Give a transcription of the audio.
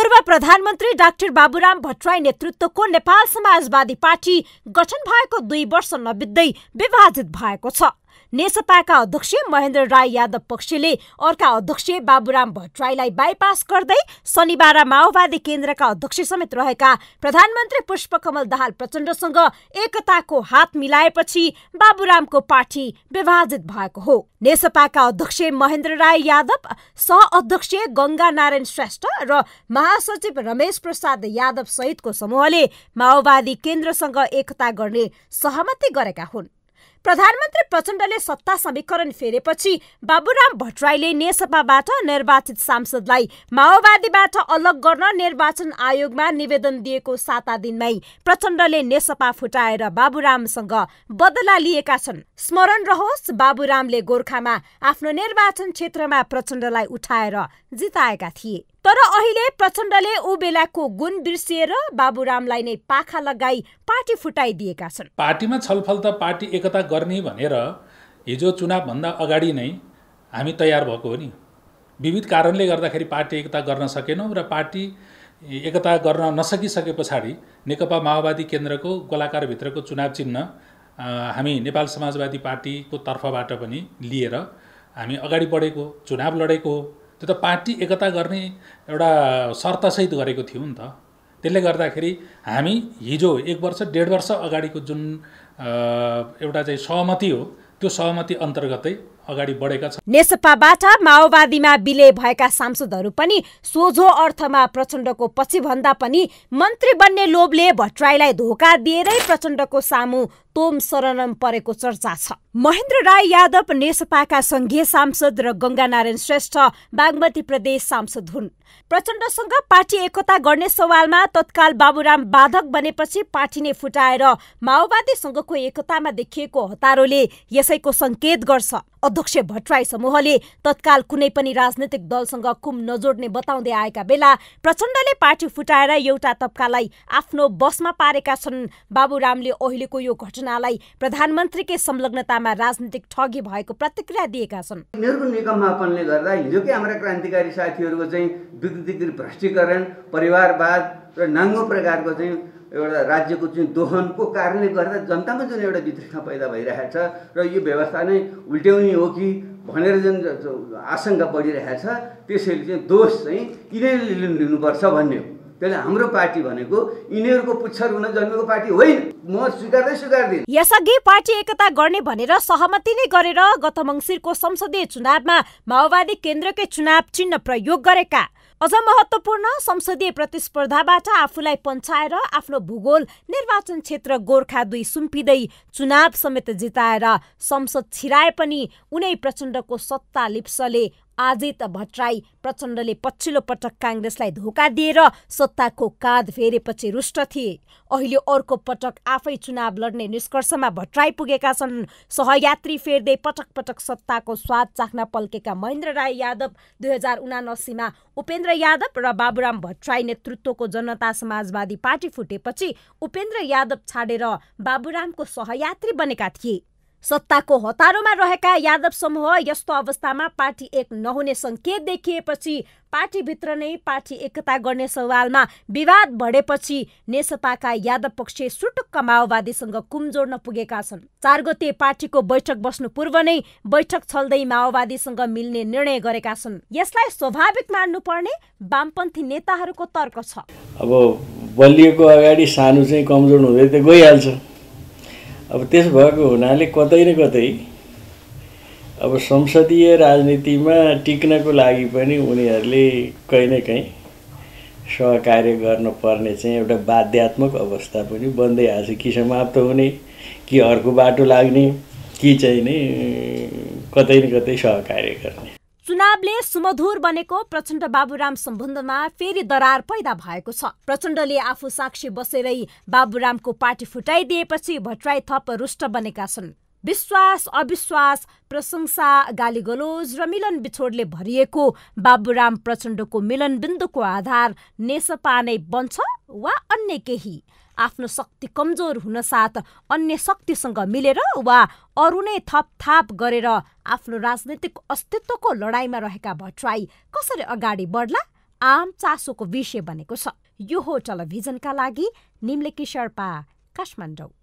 पूर्व प्रधानमन्त्री डाक्टर बाबुराम भट्टराई नेतृत्वको नेपाल समाजवादी पार्टी गठन भएको दुई वर्ष नबित्दै विभाजित भएको छ नेसपाका अध्यक्ष महेन्द्र राई यादव पक्षले अर्का अध्यक्ष बाबुराम भट्टराईलाई बाइपास गर्दै शनिबार माओवादी केन्द्रका अध्यक्ष समेत रहेका प्रधानमन्त्री पुष्पकमल दाहाल प्रचण्डसँग एकताको हात मिलाएपछि बाबुरामको पार्टी विभाजित भएको हो नेसपाका अध्यक्ष महेन्द्र राई यादव सह अध्यक्ष गङ्गा नारायण श्रेष्ठ र महासचिव रमेश प्रसाद यादव सहितको समूहले माओवादी केन्द्रसँग एकता गर्ने सहमति गरेका हुन् प्रधानमन्त्री प्रचण्डले सत्ता समीकरण फेरेपछि बाबुराम भट्टराईले नेसपाबाट निर्वाचित सांसदलाई माओवादीबाट अलग गर्न निर्वाचन आयोगमा निवेदन दिएको साता दिनमै प्रचण्डले नेसपा फुटाएर बाबुरामसँग बदला लिएका छन् स्मरण रहोस् बाबुरामले गोर्खामा आफ्नो निर्वाचन क्षेत्रमा प्रचण्डलाई उठाएर जिताएका थिए तर अहिले प्रचण्डले ऊ बेलाको गुण बिर्सिएर बाबुरामलाई नै पाखा लगाई पार्टी फुटाइदिएका छन् पार्टीमा छलफल त पार्टी एकता गर्ने भनेर हिजो चुनावभन्दा अगाडि नै हामी तयार भएको हो नि विविध कारणले गर्दाखेरि पार्टी एकता गर्न सकेनौँ र पार्टी एकता गर्न नसकिसके पछाडि नेकपा माओवादी केन्द्रको गोलाकारभित्रको चुनाव चिन्ह हामी नेपाल समाजवादी पार्टीको तर्फबाट पनि लिएर हामी अगाडि बढेको चुनाव लडेको त्यो त पार्टी एकता गर्ने एउटा शर्तसहित गरेको थियो नि त त्यसले गर्दाखेरि हामी हिजो एक वर्ष डेढ वर्ष अगाडिको जुन एउटा चाहिँ सहमति हो त्यो सहमति अन्तर्गतै अगाडि बढेका छन् नेसपाबाट माओवादीमा विलय भएका सांसदहरू पनि सोझो अर्थमा प्रचण्डको पछि भन्दा पनि मन्त्री बन्ने लोभले भट्टराईलाई धोका दिएरै प्रचण्डको सामु तोम शरणम परेको चर्चा छ महेन्द्र राई यादव नेसपाका संघीय सांसद र नारायण श्रेष्ठ बागमती प्रदेश सांसद हुन् प्रचण्डसँग पार्टी एकता गर्ने सवालमा तत्काल बाबुराम बाधक बनेपछि पार्टी नै फुटाएर माओवादीसँगको एकतामा देखिएको हतारोले यसैको संकेत गर्छ अध्यक्ष भट्टराई समूहले तत्काल कुनै पनि राजनैतिक दलसँग कुम नजोड्ने बताउँदै आएका बेला प्रचण्डले पार्टी फुटाएर एउटा तबकालाई आफ्नो बसमा पारेका छन् बाबुरामले अहिलेको यो घटना घटनालाई प्रधानमन्त्रीकै संलग्नतामा राजनीतिक ठगी भएको प्रतिक्रिया दिएका छन् यिनीहरूको निकम्मापनले गर्दा हिजोकै हाम्रा क्रान्तिकारी साथीहरूको चाहिँ विद्युतीकृत भ्रष्टीकरण परिवारवाद र नाङ्गो प्रकारको चाहिँ एउटा राज्यको चाहिँ दोहनको कारणले गर्दा जनतामा जुन एउटा वितृष्णा पैदा भइरहेछ र यो व्यवस्था नै उल्ट्याउने हो कि भनेर जुन आशङ्का बढिरहेछ त्यसैले चाहिँ दोष चाहिँ यिनैले लिनुपर्छ भन्ने हो त्यसले हाम्रो पार्टी भनेको यिनीहरूको पुच्छर हुन जन्मेको पार्टी होइन म स्वीकार्दै स्वीकार्दिन यसअघि पार्टी एकता गर्ने भनेर सहमति नै गरेर गत मङ्सिरको संसदीय चुनावमा माओवादी केन्द्रकै चुनाव चिन्ह प्रयोग गरेका अझ महत्त्वपूर्ण संसदीय प्रतिस्पर्धाबाट आफूलाई पन्छाएर आफ्नो भूगोल निर्वाचन क्षेत्र गोर्खा दुई सुम्पिँदै चुनाव समेत जिताएर संसद छिराए पनि उनै प्रचण्डको सत्ता लिप्सले आजित भट्टराई प्रचण्डले पछिल्लो पटक काङ्ग्रेसलाई धोका दिएर सत्ताको काँध फेरेपछि रुष्ट थिए अहिले अर्को पटक आफै चुनाव लड्ने निष्कर्षमा भट्टराई पुगेका छन् सहयात्री फेर्दै पटक पटक सत्ताको स्वाद चाख्न पल्केका महेन्द्र राई यादव दुई हजार उनासीमा उपेन्द्र यादव र बाबुराम भट्टराई नेतृत्वको जनता समाजवादी पार्टी फुटेपछि उपेन्द्र यादव छाडेर बाबुरामको सहयात्री बनेका थिए सत्ताको हतारोमा रहेका यादव समूह यस्तो अवस्थामा पार्टी एक नहुने सङ्केत देखिएपछि पार्टीभित्र नै पार्टी एकता गर्ने सवालमा विवाद बढेपछि नेसपाका यादव पक्ष सुटुक्क माओवादीसँग कुम पुगेका छन् चार गते पार्टीको बैठक बस्नु पूर्व नै बैठक छल्दै माओवादीसँग मिल्ने निर्णय गरेका छन् यसलाई स्वाभाविक मान्नुपर्ने वामपन्थी नेताहरूको तर्क छ अब बलियोको अगाडि सानो चाहिँ कमजोर हुँदै त गइहाल्छ अब त्यस भएको हुनाले कतै न कतै अब संसदीय राजनीतिमा टिक्नको लागि पनि उनीहरूले कहीँ न कहीँ सहकार्य गर्नुपर्ने चाहिँ एउटा बाध्यात्मक अवस्था पनि बन्दै आएको छ कि समाप्त हुने कि अर्को बाटो लाग्ने कि चाहिँ नै कतै न कतै सहकार्य गर्ने चुनावले सुमधुर बनेको प्रचण्ड बाबुराम सम्बन्धमा फेरि दरार पैदा भएको छ प्रचण्डले आफू साक्षी बसेरै बाबुरामको पार्टी फुटाइदिएपछि भट्टराई थप रुष्ट बनेका छन् विश्वास अविश्वास प्रशंसा गालीगलोज र मिलन बिछोडले भरिएको बाबुराम प्रचण्डको मिलनबिन्दुको आधार नेसपा नै बन्छ वा अन्य केही आफ्नो शक्ति कमजोर हुन साथ अन्य शक्तिसँग मिलेर वा अरू नै थपथाप गरेर आफ्नो राजनैतिक अस्तित्वको लडाइँमा रहेका भट्टराई कसरी अगाडि बढ्ला आम चासोको विषय बनेको छ यो हो टेलिभिजनका लागि किशोर शर्पा काठमाडौँ